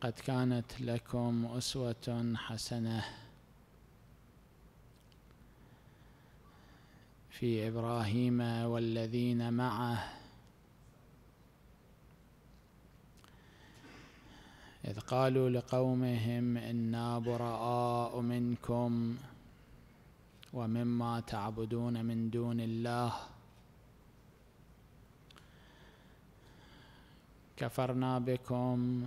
قد كانت لكم أسوة حسنة في إبراهيم والذين معه إذ قالوا لقومهم إنا براء منكم ومما تعبدون من دون الله كفرنا بكم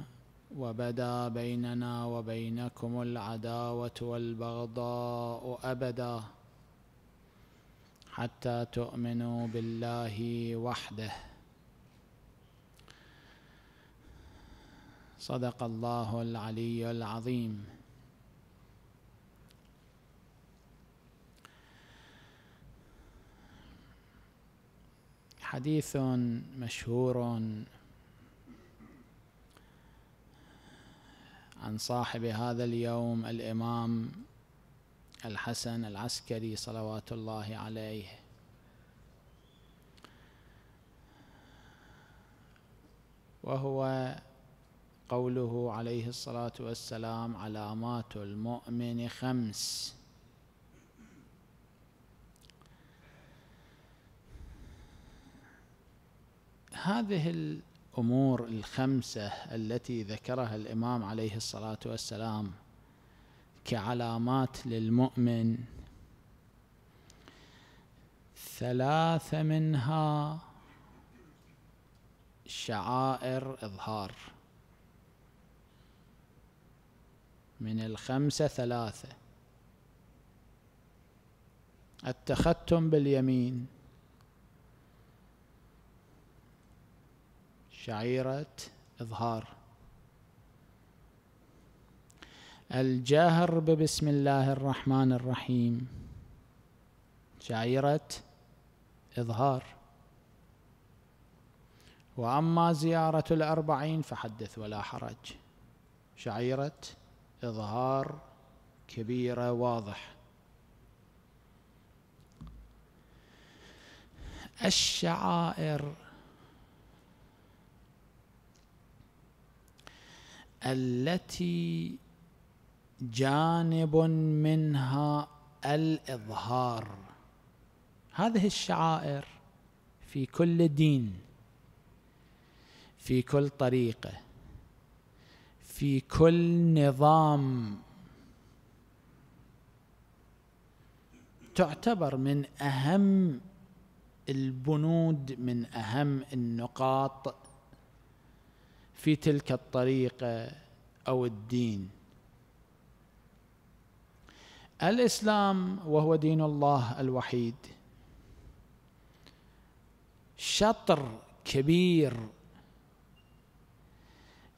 وبدا بيننا وبينكم العداوه والبغضاء ابدا حتى تؤمنوا بالله وحده صدق الله العلي العظيم حديث مشهور عن صاحب هذا اليوم الإمام الحسن العسكري صلوات الله عليه وهو قوله عليه الصلاة والسلام علامات المؤمن خمس هذه الأمور الخمسة التي ذكرها الإمام عليه الصلاة والسلام كعلامات للمؤمن ثلاثة منها شعائر إظهار من الخمسة ثلاثة التختم باليمين شعيرة إظهار الجاهر ببسم الله الرحمن الرحيم شعيرة إظهار وأما زيارة الأربعين فحدث ولا حرج شعيرة إظهار كبيرة واضح الشعائر التي جانب منها الإظهار هذه الشعائر في كل دين في كل طريقة في كل نظام تعتبر من أهم البنود من أهم النقاط في تلك الطريقه او الدين الاسلام وهو دين الله الوحيد شطر كبير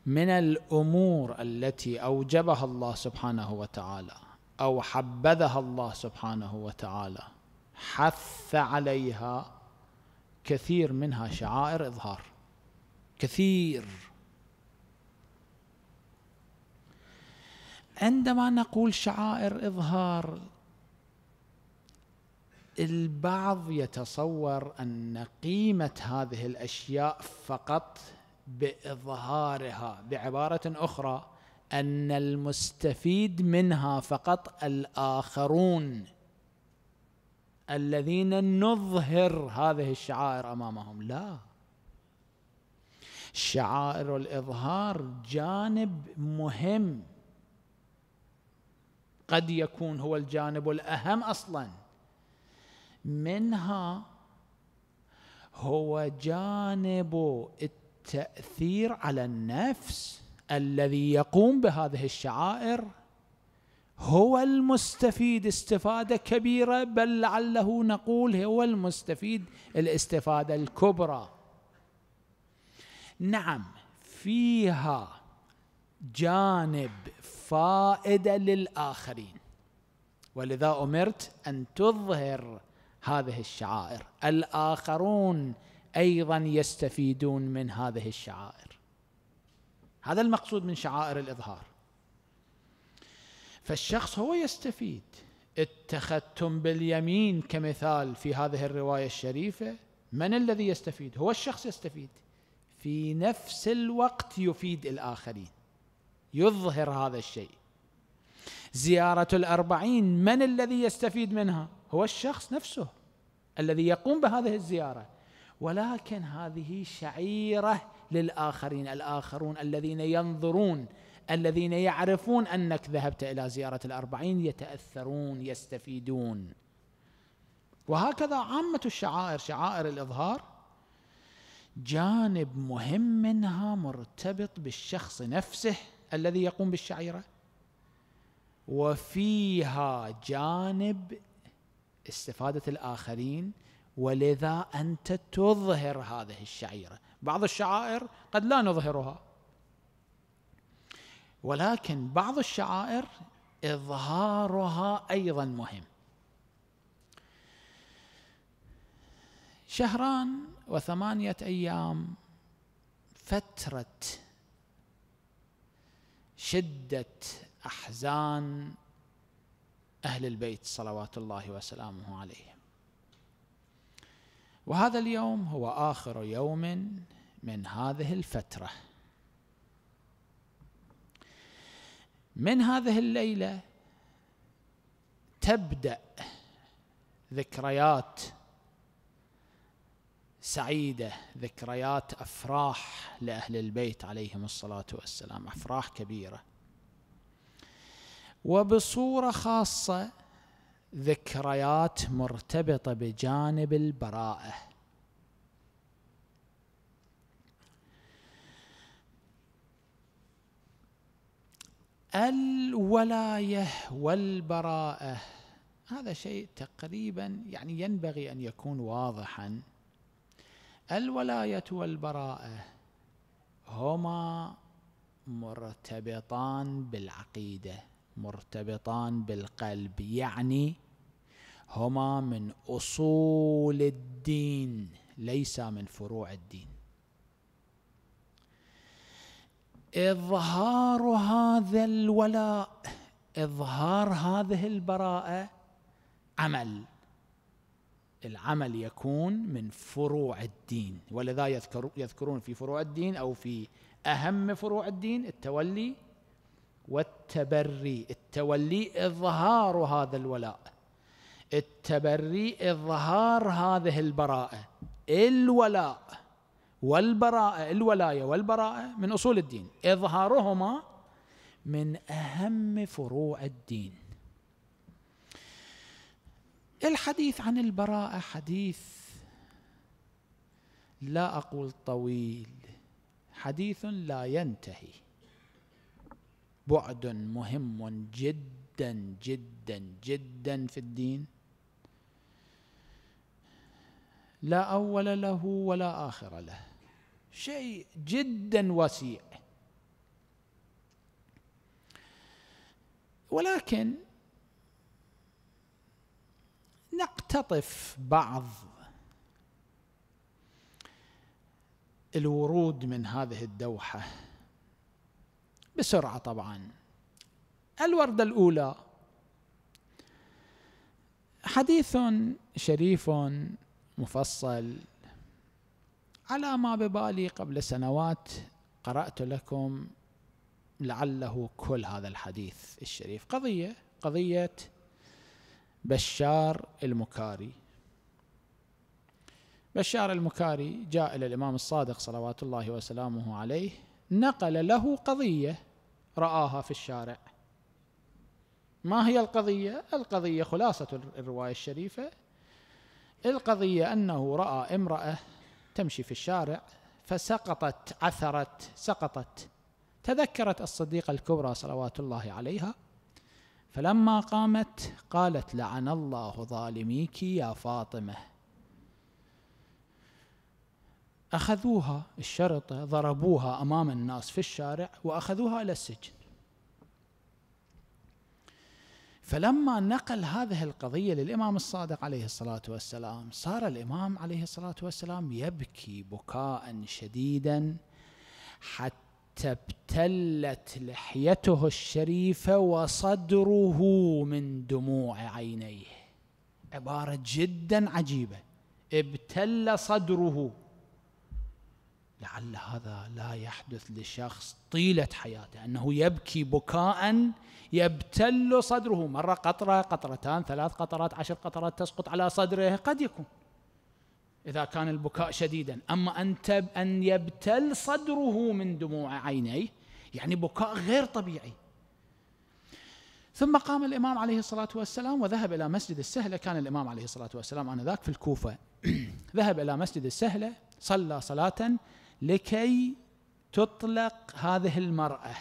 من الامور التي اوجبها الله سبحانه وتعالى او حبذها الله سبحانه وتعالى حث عليها كثير منها شعائر اظهار كثير عندما نقول شعائر اظهار البعض يتصور ان قيمه هذه الاشياء فقط باظهارها بعباره اخرى ان المستفيد منها فقط الاخرون الذين نظهر هذه الشعائر امامهم لا شعائر الاظهار جانب مهم قد يكون هو الجانب الأهم أصلا منها هو جانب التأثير على النفس الذي يقوم بهذه الشعائر هو المستفيد استفادة كبيرة بل لعله نقول هو المستفيد الاستفادة الكبرى نعم فيها جانب فائده للاخرين ولذا امرت ان تظهر هذه الشعائر الاخرون ايضا يستفيدون من هذه الشعائر هذا المقصود من شعائر الاظهار فالشخص هو يستفيد اتخذتم باليمين كمثال في هذه الروايه الشريفه من الذي يستفيد هو الشخص يستفيد في نفس الوقت يفيد الاخرين يظهر هذا الشيء زيارة الأربعين من الذي يستفيد منها هو الشخص نفسه الذي يقوم بهذه الزيارة ولكن هذه شعيرة للآخرين الآخرون الذين ينظرون الذين يعرفون أنك ذهبت إلى زيارة الأربعين يتأثرون يستفيدون وهكذا عامة الشعائر شعائر الإظهار جانب مهم منها مرتبط بالشخص نفسه الذي يقوم بالشعيرة وفيها جانب استفادة الآخرين ولذا أنت تظهر هذه الشعيرة بعض الشعائر قد لا نظهرها ولكن بعض الشعائر إظهارها أيضا مهم شهران وثمانية أيام فترة شده احزان اهل البيت صلوات الله وسلامه عليهم وهذا اليوم هو اخر يوم من هذه الفتره من هذه الليله تبدا ذكريات سعيدة ذكريات أفراح لأهل البيت عليهم الصلاة والسلام أفراح كبيرة وبصورة خاصة ذكريات مرتبطة بجانب البراءة الولاية والبراءة هذا شيء تقريبا يعني ينبغي أن يكون واضحاً الولايه والبراءه هما مرتبطان بالعقيده مرتبطان بالقلب يعني هما من اصول الدين ليس من فروع الدين اظهار هذا الولاء اظهار هذه البراءه عمل العمل يكون من فروع الدين ولذا يذكر يذكرون في فروع الدين او في اهم فروع الدين التولي والتبري التولي اظهار هذا الولاء التبري اظهار هذه البراءه الولاء والبراءه الولايه والبراءه من اصول الدين اظهارهما من اهم فروع الدين الحديث عن البراءه حديث لا اقول طويل حديث لا ينتهي بعد مهم جدا جدا جدا في الدين لا اول له ولا اخر له شيء جدا وسيع ولكن نقتطف بعض الورود من هذه الدوحه بسرعه طبعا الورده الاولى حديث شريف مفصل على ما ببالي قبل سنوات قرات لكم لعله كل هذا الحديث الشريف قضيه قضيه بشار المكاري بشار المكاري جاء إلى الإمام الصادق صلوات الله وسلامه عليه نقل له قضية رآها في الشارع ما هي القضية؟ القضية خلاصة الرواية الشريفة القضية أنه رأى امرأة تمشي في الشارع فسقطت عثرت سقطت تذكرت الصديقة الكبرى صلوات الله عليها فلما قامت قالت لعن الله ظالميك يا فاطمه اخذوها الشرطه ضربوها امام الناس في الشارع واخذوها الى السجن فلما نقل هذه القضية للإمام الصادق عليه الصلاة والسلام صار الإمام عليه الصلاة والسلام يبكي بكاء شديدا حتى حتى ابتلت لحيته الشريفه وصدره من دموع عينيه عباره جدا عجيبه ابتل صدره لعل هذا لا يحدث لشخص طيله حياته انه يبكي بكاء يبتل صدره مره قطره قطرتان ثلاث قطرات عشر قطرات تسقط على صدره قد يكون إذا كان البكاء شديدا أما أن, تب أن يبتل صدره من دموع عينيه يعني بكاء غير طبيعي ثم قام الإمام عليه الصلاة والسلام وذهب إلى مسجد السهلة كان الإمام عليه الصلاة والسلام آنذاك في الكوفة ذهب إلى مسجد السهلة صلى صلاة لكي تطلق هذه المرأة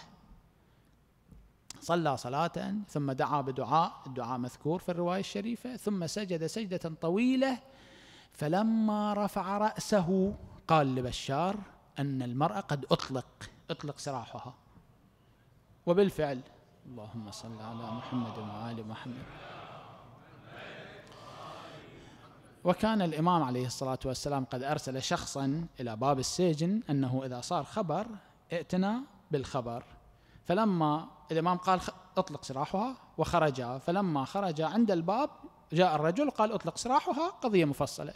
صلى صلاة ثم دعا بدعاء الدعاء مذكور في الرواية الشريفة ثم سجد سجدة طويلة فلما رفع رأسه قال لبشار أن المرأة قد أطلق أطلق سراحها وبالفعل اللهم صل على محمد وآل محمد وكان الإمام عليه الصلاة والسلام قد أرسل شخصا إلى باب السجن أنه إذا صار خبر ائتنا بالخبر فلما الإمام قال أطلق سراحها وخرجا فلما خرج عند الباب جاء الرجل قال أطلق سراحها قضية مفصلة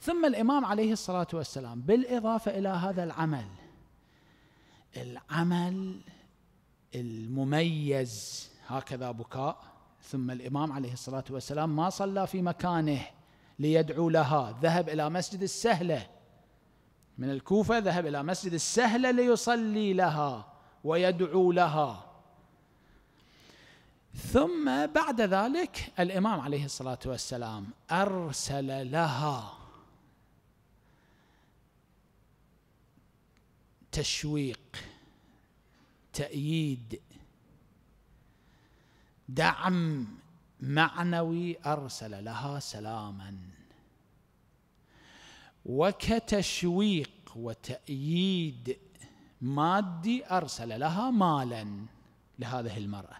ثم الإمام عليه الصلاة والسلام بالإضافة إلى هذا العمل العمل المميز هكذا بكاء ثم الإمام عليه الصلاة والسلام ما صلى في مكانه ليدعو لها ذهب إلى مسجد السهلة من الكوفة ذهب إلى مسجد السهلة ليصلي لها ويدعو لها ثم بعد ذلك الامام عليه الصلاه والسلام ارسل لها تشويق تأييد دعم معنوي أرسل لها سلاما وكتشويق وتأييد مادي أرسل لها مالا لهذه المرأة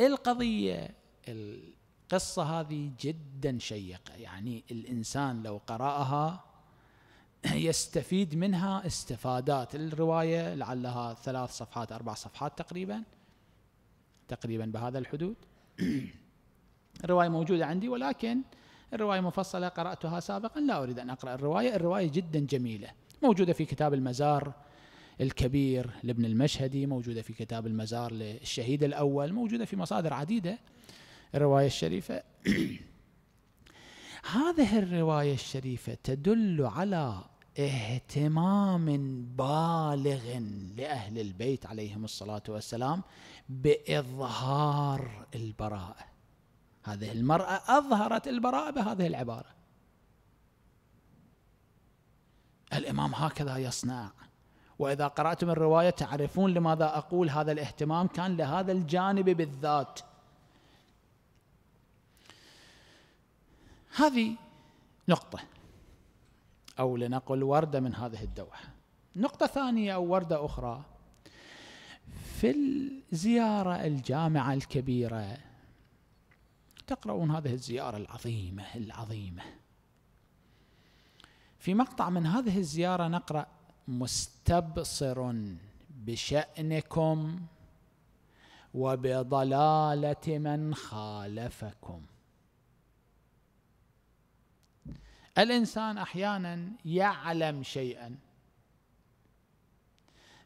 القضية القصة هذه جدا شيقة يعني الإنسان لو قرأها يستفيد منها استفادات الرواية لعلها ثلاث صفحات أربع صفحات تقريبا تقريبا بهذا الحدود الرواية موجودة عندي ولكن الرواية مفصلة قرأتها سابقا لا أريد أن أقرأ الرواية الرواية جدا جميلة موجودة في كتاب المزار الكبير لابن المشهدي موجودة في كتاب المزار للشهيد الأول موجودة في مصادر عديدة الرواية الشريفة هذه الرواية الشريفة تدل على اهتمام بالغ لأهل البيت عليهم الصلاة والسلام بإظهار البراءة هذه المرأة أظهرت البراءة بهذه العبارة الإمام هكذا يصنع وإذا قرأتم الرواية تعرفون لماذا أقول هذا الاهتمام كان لهذا الجانب بالذات هذه نقطة أو لنقل وردة من هذه الدوحة نقطة ثانية أو وردة أخرى في الزيارة الجامعة الكبيرة تقرؤون هذه الزيارة العظيمة العظيمة في مقطع من هذه الزيارة نقرأ مستبصر بشأنكم وبضلالة من خالفكم الإنسان أحيانا يعلم شيئا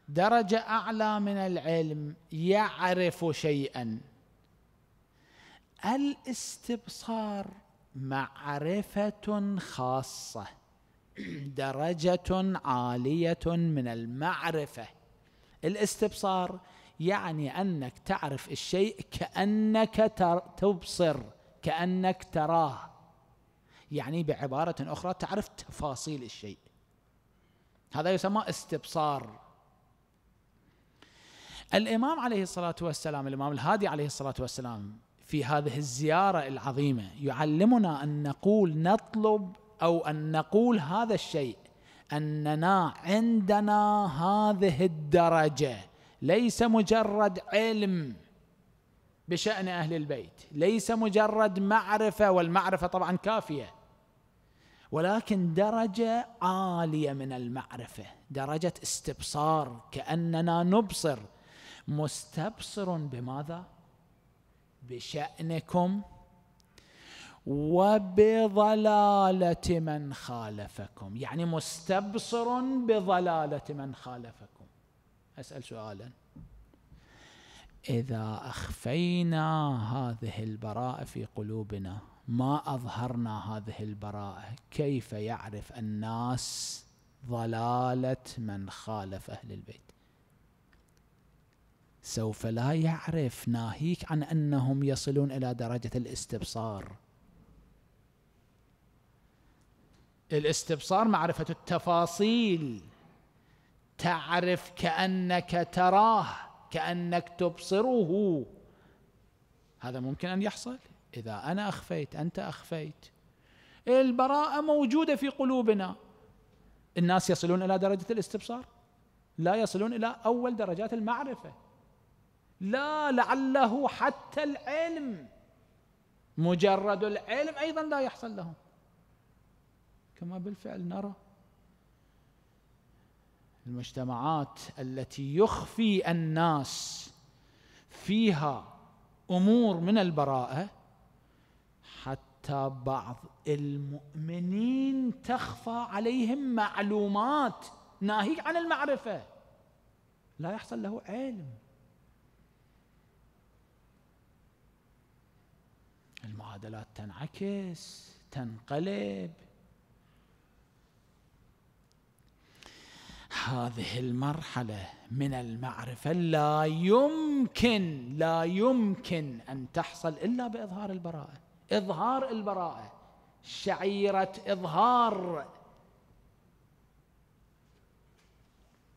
درجة أعلى من العلم يعرف شيئا الاستبصار معرفة خاصة درجة عالية من المعرفة الاستبصار يعني أنك تعرف الشيء كأنك تبصر كأنك تراه يعني بعبارة أخرى تعرف تفاصيل الشيء هذا يسمى استبصار الإمام عليه الصلاة والسلام الإمام الهادي عليه الصلاة والسلام في هذه الزيارة العظيمة يعلمنا أن نقول نطلب او ان نقول هذا الشيء اننا عندنا هذه الدرجه ليس مجرد علم بشان اهل البيت ليس مجرد معرفه والمعرفه طبعا كافيه ولكن درجه عاليه من المعرفه درجه استبصار كاننا نبصر مستبصر بماذا بشانكم وبضلاله من خالفكم يعني مستبصر بضلاله من خالفكم اسال سؤالا اذا اخفينا هذه البراءه في قلوبنا ما اظهرنا هذه البراءه كيف يعرف الناس ضلاله من خالف اهل البيت سوف لا يعرف ناهيك عن انهم يصلون الى درجه الاستبصار الاستبصار معرفة التفاصيل تعرف كأنك تراه كأنك تبصره هذا ممكن أن يحصل إذا أنا أخفيت أنت أخفيت البراءة موجودة في قلوبنا الناس يصلون إلى درجة الاستبصار لا يصلون إلى أول درجات المعرفة لا لعله حتى العلم مجرد العلم أيضا لا يحصل لهم كما بالفعل نرى المجتمعات التي يخفي الناس فيها امور من البراءه حتى بعض المؤمنين تخفى عليهم معلومات ناهيك عن المعرفه لا يحصل له علم المعادلات تنعكس تنقلب هذه المرحله من المعرفه لا يمكن لا يمكن ان تحصل الا باظهار البراءه اظهار البراءه شعيره اظهار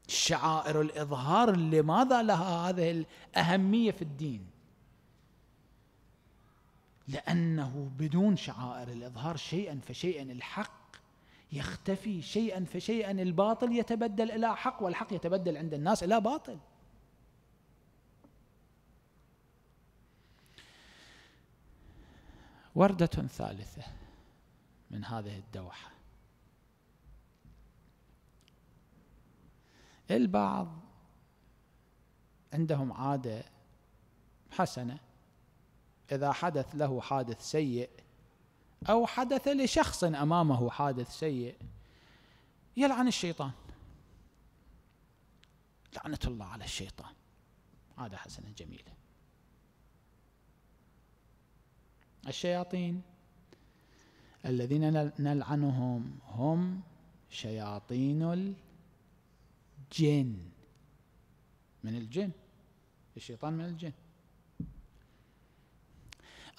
شعائر الاظهار لماذا لها هذه الاهميه في الدين لانه بدون شعائر الاظهار شيئا فشيئا الحق يختفي شيئا فشيئا الباطل يتبدل الى حق والحق يتبدل عند الناس الى باطل ورده ثالثه من هذه الدوحه البعض عندهم عاده حسنه اذا حدث له حادث سيء أو حدث لشخص أمامه حادث سيء يلعن الشيطان لعنة الله على الشيطان هذا حسنة جميلة الشياطين الذين نلعنهم هم شياطين الجن من الجن الشيطان من الجن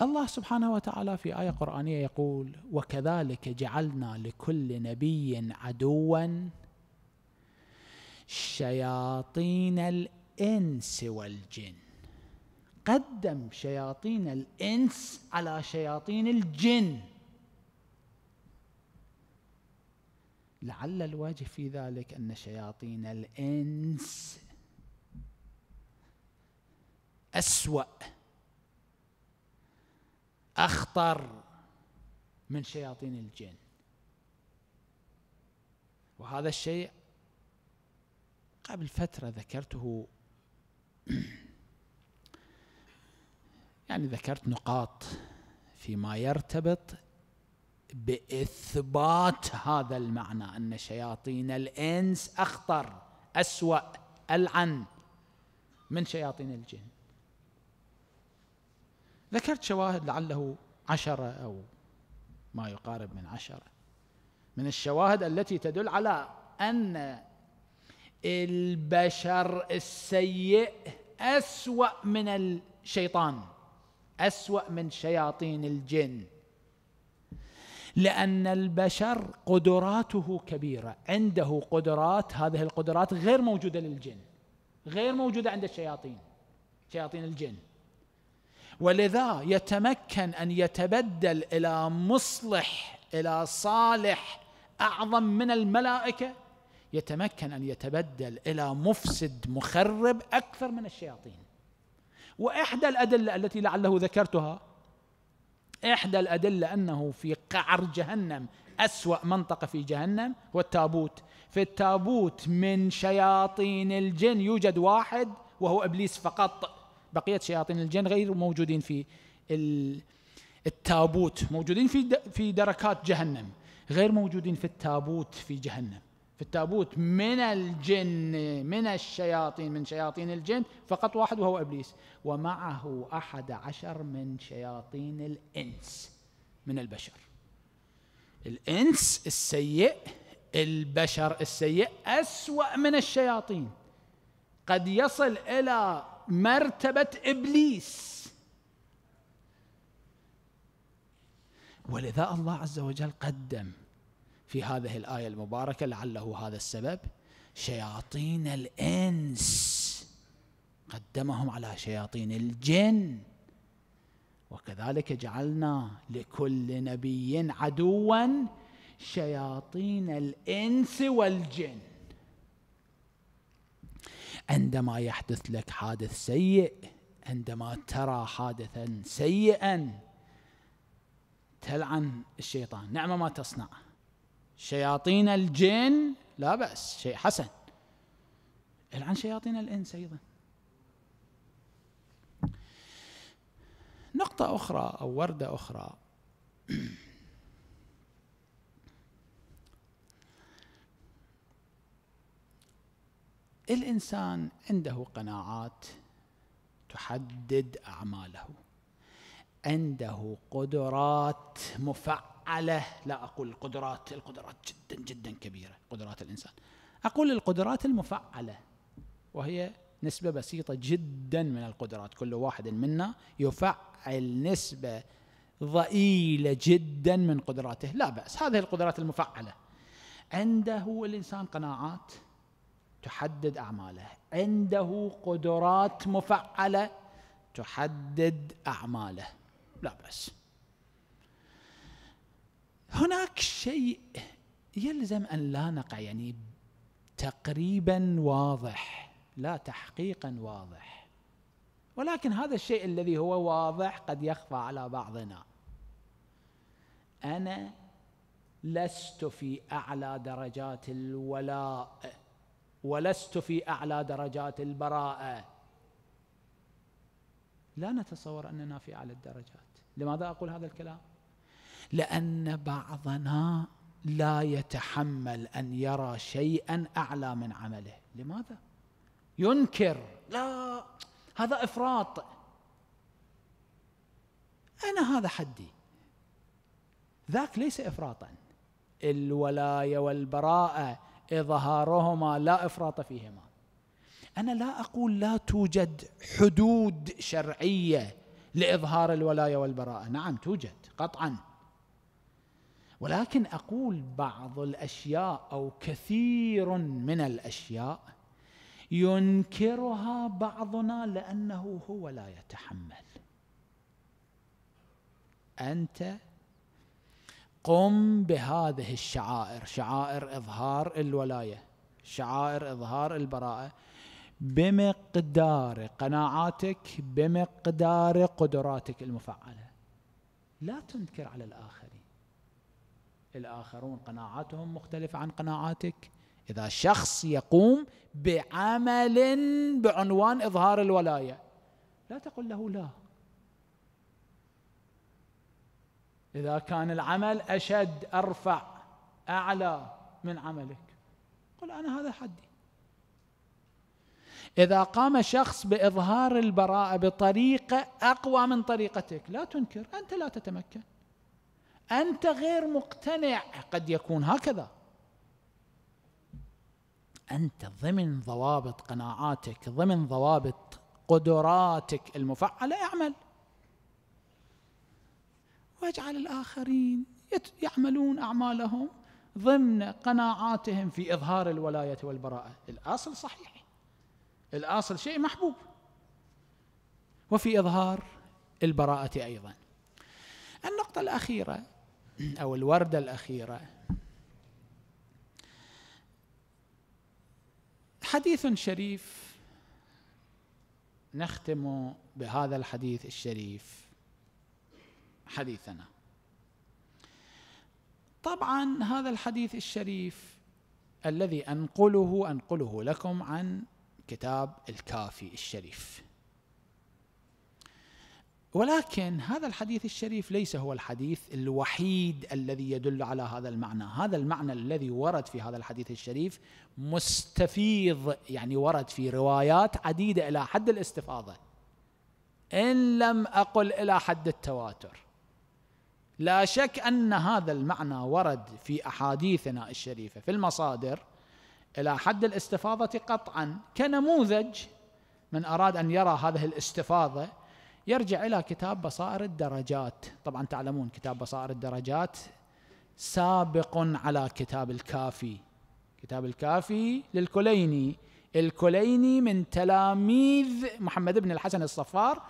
الله سبحانه وتعالى في آية قرآنية يقول وكذلك جعلنا لكل نبي عدوا شياطين الإنس والجن قدم شياطين الإنس على شياطين الجن لعل الواجه في ذلك أن شياطين الإنس أسوأ أخطر من شياطين الجن وهذا الشيء قبل فترة ذكرته يعني ذكرت نقاط فيما يرتبط بإثبات هذا المعنى أن شياطين الإنس أخطر أسوأ ألعن من شياطين الجن ذكرت شواهد لعله عشرة أو ما يقارب من عشرة من الشواهد التي تدل على أن البشر السيء أسوأ من الشيطان أسوأ من شياطين الجن لأن البشر قدراته كبيرة عنده قدرات هذه القدرات غير موجودة للجن غير موجودة عند الشياطين شياطين الجن ولذا يتمكن ان يتبدل الى مصلح الى صالح اعظم من الملائكه يتمكن ان يتبدل الى مفسد مخرب اكثر من الشياطين واحدى الادله التي لعله ذكرتها احدى الادله انه في قعر جهنم اسوا منطقه في جهنم هو التابوت في التابوت من شياطين الجن يوجد واحد وهو ابليس فقط بقيه شياطين الجن غير موجودين في التابوت موجودين في في دركات جهنم غير موجودين في التابوت في جهنم في التابوت من الجن من الشياطين من شياطين الجن فقط واحد وهو ابليس ومعه احد عشر من شياطين الانس من البشر الانس السيء البشر السيء اسوا من الشياطين قد يصل الى مرتبه ابليس ولذا الله عز وجل قدم في هذه الايه المباركه لعله هذا السبب شياطين الانس قدمهم على شياطين الجن وكذلك جعلنا لكل نبي عدوا شياطين الانس والجن عندما يحدث لك حادث سيء عندما ترى حادثا سيئا تلعن الشيطان نعم ما تصنع شياطين الجن لا بأس شيء حسن العن شياطين الإنس أيضا نقطة أخرى أو وردة أخرى الإنسان عنده قناعات تحدد أعماله عنده قدرات مفعلة لا أقول القدرات القدرات جدا جدا كبيرة قدرات الإنسان أقول القدرات المفعلة وهي نسبة بسيطة جدا من القدرات كل واحد منا يفعل نسبة ضئيلة جدا من قدراته لا بأس هذه القدرات المفعلة عنده الإنسان قناعات تحدد أعماله عنده قدرات مفعلة تحدد أعماله لا بأس هناك شيء يلزم أن لا نقع يعني تقريبا واضح لا تحقيقا واضح ولكن هذا الشيء الذي هو واضح قد يخفى على بعضنا أنا لست في أعلى درجات الولاء ولست في اعلى درجات البراءه لا نتصور اننا في اعلى الدرجات لماذا اقول هذا الكلام لان بعضنا لا يتحمل ان يرى شيئا اعلى من عمله لماذا ينكر لا هذا افراط انا هذا حدي ذاك ليس افراطا الولايه والبراءه إظهارهما لا إفراط فيهما أنا لا أقول لا توجد حدود شرعية لإظهار الولاية والبراءة نعم توجد قطعا ولكن أقول بعض الأشياء أو كثير من الأشياء ينكرها بعضنا لأنه هو لا يتحمل أنت قم بهذه الشعائر شعائر إظهار الولاية شعائر إظهار البراءة بمقدار قناعاتك بمقدار قدراتك المفعلة لا تنكر على الآخرين الآخرون قناعاتهم مختلفة عن قناعاتك إذا شخص يقوم بعمل بعنوان إظهار الولاية لا تقل له لا إذا كان العمل أشد أرفع أعلى من عملك قل أنا هذا حدي إذا قام شخص بإظهار البراءة بطريقة أقوى من طريقتك لا تنكر أنت لا تتمكن أنت غير مقتنع قد يكون هكذا أنت ضمن ضوابط قناعاتك ضمن ضوابط قدراتك المفعلة اعمل واجعل الآخرين يعملون أعمالهم ضمن قناعاتهم في إظهار الولاية والبراءة الأصل صحيح الأصل شيء محبوب وفي إظهار البراءة أيضا النقطة الأخيرة أو الوردة الأخيرة حديث شريف نختم بهذا الحديث الشريف حديثنا طبعا هذا الحديث الشريف الذي أنقله أنقله لكم عن كتاب الكافي الشريف ولكن هذا الحديث الشريف ليس هو الحديث الوحيد الذي يدل على هذا المعنى هذا المعنى الذي ورد في هذا الحديث الشريف مستفيض يعني ورد في روايات عديدة إلى حد الاستفاضة إن لم أقل إلى حد التواتر لا شك ان هذا المعنى ورد في احاديثنا الشريفه في المصادر الى حد الاستفاضه قطعا كنموذج من اراد ان يرى هذه الاستفاضه يرجع الى كتاب بصائر الدرجات طبعا تعلمون كتاب بصائر الدرجات سابق على كتاب الكافي كتاب الكافي للكليني الكليني من تلاميذ محمد بن الحسن الصفار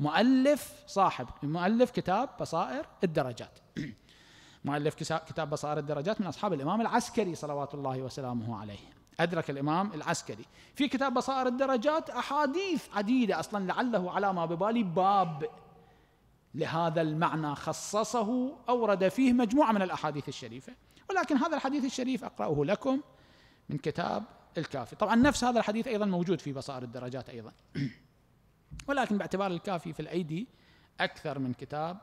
مؤلف صاحب مؤلف كتاب بصائر الدرجات مؤلف كتاب بصائر الدرجات من أصحاب الإمام العسكري صلوات الله وسلامه عليه أدرك الإمام العسكري في كتاب بصائر الدرجات أحاديث عديدة أصلا لعله على ما ببالي باب لهذا المعنى خصصه أورد فيه مجموعة من الأحاديث الشريفة ولكن هذا الحديث الشريف أقرأه لكم من كتاب الكافي طبعا نفس هذا الحديث أيضا موجود في بصائر الدرجات أيضا ولكن باعتبار الكافي في الأيدي أكثر من كتاب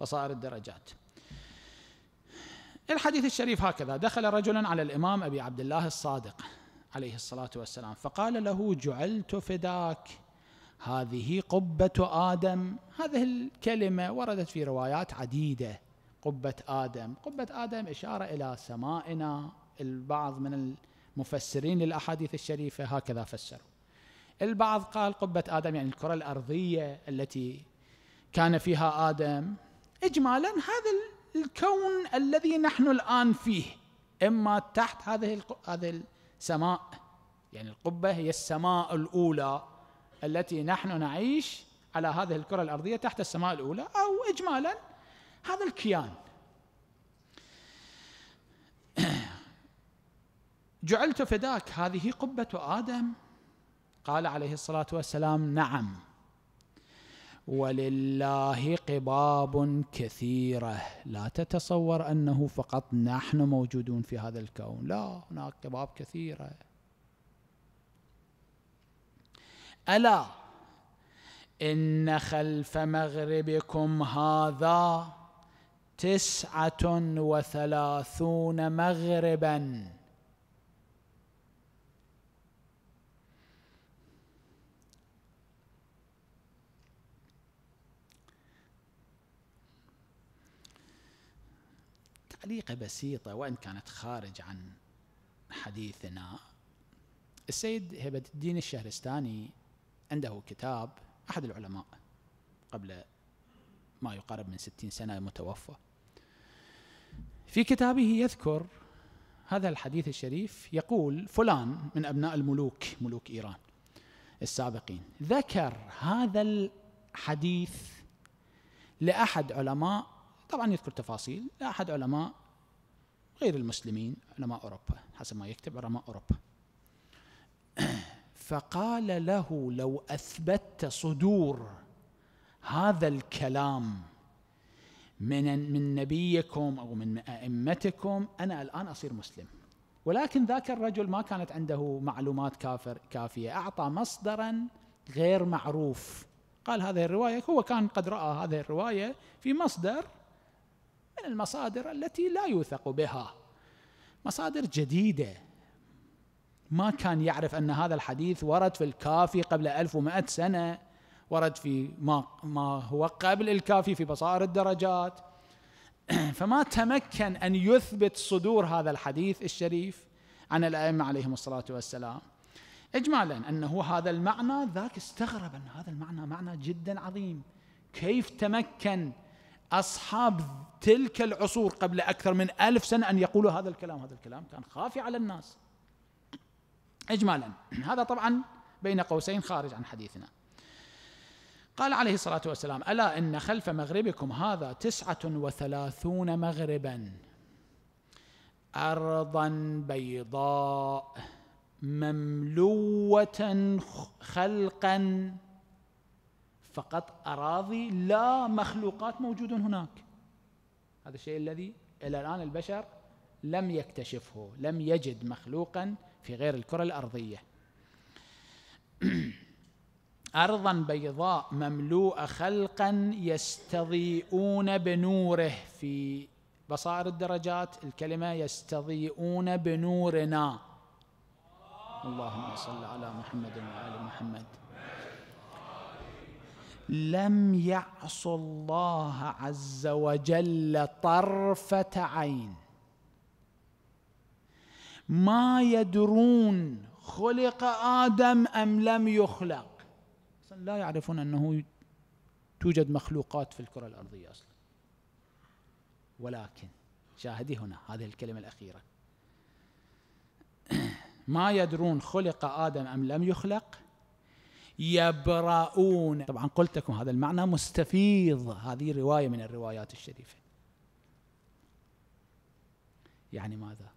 بصائر الدرجات الحديث الشريف هكذا دخل رجل على الإمام أبي عبد الله الصادق عليه الصلاة والسلام فقال له جعلت فداك هذه قبة آدم هذه الكلمة وردت في روايات عديدة قبة آدم قبة آدم إشارة إلى سمائنا البعض من المفسرين للأحاديث الشريفة هكذا فسروا البعض قال قبة آدم يعني الكرة الأرضية التي كان فيها آدم إجمالا هذا الكون الذي نحن الآن فيه إما تحت هذه هذه السماء يعني القبة هي السماء الأولى التي نحن نعيش على هذه الكرة الأرضية تحت السماء الأولى أو إجمالا هذا الكيان جعلت فداك هذه قبة آدم قال عليه الصلاه والسلام نعم ولله قباب كثيره لا تتصور انه فقط نحن موجودون في هذا الكون لا هناك قباب كثيره الا ان خلف مغربكم هذا تسعه وثلاثون مغربا تعليقة بسيطة وإن كانت خارج عن حديثنا السيد هبة الدين الشهرستاني عنده كتاب أحد العلماء قبل ما يقارب من ستين سنة متوفى في كتابه يذكر هذا الحديث الشريف يقول فلان من أبناء الملوك ملوك إيران السابقين ذكر هذا الحديث لأحد علماء طبعا يذكر تفاصيل لأحد علماء غير المسلمين علماء أوروبا حسب ما يكتب علماء أوروبا فقال له لو أثبتت صدور هذا الكلام من من نبيكم او من ائمتكم انا الان اصير مسلم ولكن ذاك الرجل ما كانت عنده معلومات كافر كافيه اعطى مصدرا غير معروف قال هذه الروايه هو كان قد راى هذه الروايه في مصدر من المصادر التي لا يوثق بها مصادر جديدة ما كان يعرف أن هذا الحديث ورد في الكافي قبل 1100 سنة ورد في ما, ما هو قبل الكافي في بصائر الدرجات فما تمكن أن يثبت صدور هذا الحديث الشريف عن الأئمة عليهم الصلاة والسلام إجمالا أنه هذا المعنى ذاك استغرب أن هذا المعنى معنى جدا عظيم كيف تمكن أصحاب تلك العصور قبل أكثر من ألف سنة أن يقولوا هذا الكلام هذا الكلام كان خافي على الناس إجمالا هذا طبعا بين قوسين خارج عن حديثنا قال عليه الصلاة والسلام ألا إن خلف مغربكم هذا تسعة وثلاثون مغربا أرضا بيضاء مملوة خلقا فقط أراضي لا مخلوقات موجود هناك هذا الشيء الذي إلى الآن البشر لم يكتشفه لم يجد مخلوقا في غير الكرة الأرضية أرضا بيضاء مملوءة خلقا يستضيئون بنوره في بصائر الدرجات الكلمة يستضيئون بنورنا اللهم صل على محمد وآل محمد لم يعص الله عز وجل طرفه عين ما يدرون خلق ادم ام لم يخلق لا يعرفون انه توجد مخلوقات في الكره الارضيه اصلا ولكن شاهدي هنا هذه الكلمه الاخيره ما يدرون خلق ادم ام لم يخلق يبرؤون طبعا قلت لكم هذا المعنى مستفيض هذه رواية من الروايات الشريفة يعني ماذا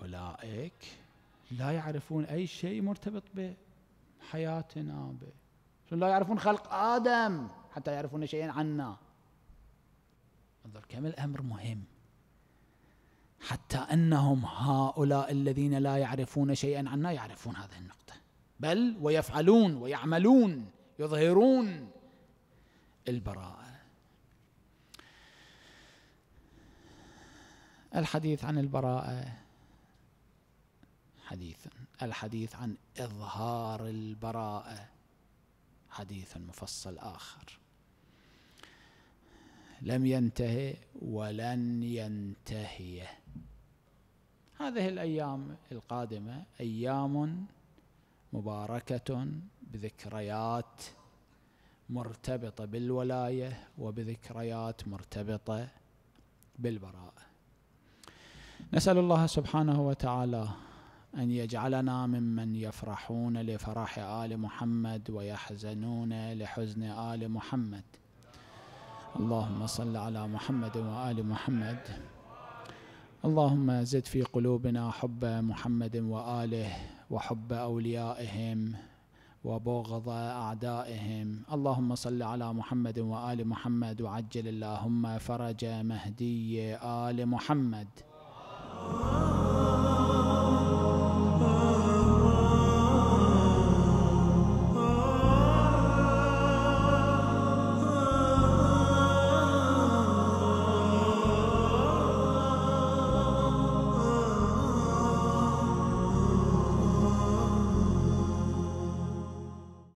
أولئك لا يعرفون أي شيء مرتبط بحياتنا به لا يعرفون خلق آدم حتى يعرفون شيئا عنا انظر كم الأمر مهم حتى انهم هؤلاء الذين لا يعرفون شيئا عنا يعرفون هذه النقطه بل ويفعلون ويعملون يظهرون البراءه الحديث عن البراءه حديث الحديث عن اظهار البراءه حديث مفصل اخر لم ينتهي ولن ينتهي هذه الأيام القادمة أيام مباركة بذكريات مرتبطة بالولاية وبذكريات مرتبطة بالبراءة نسأل الله سبحانه وتعالى أن يجعلنا ممن يفرحون لفرح آل محمد ويحزنون لحزن آل محمد اللهم صل على محمد وآل محمد اللهم زد في قلوبنا حب محمد واله وحب اوليائهم وبغض اعدائهم اللهم صل على محمد وال محمد وعجل اللهم فرج مهدي ال محمد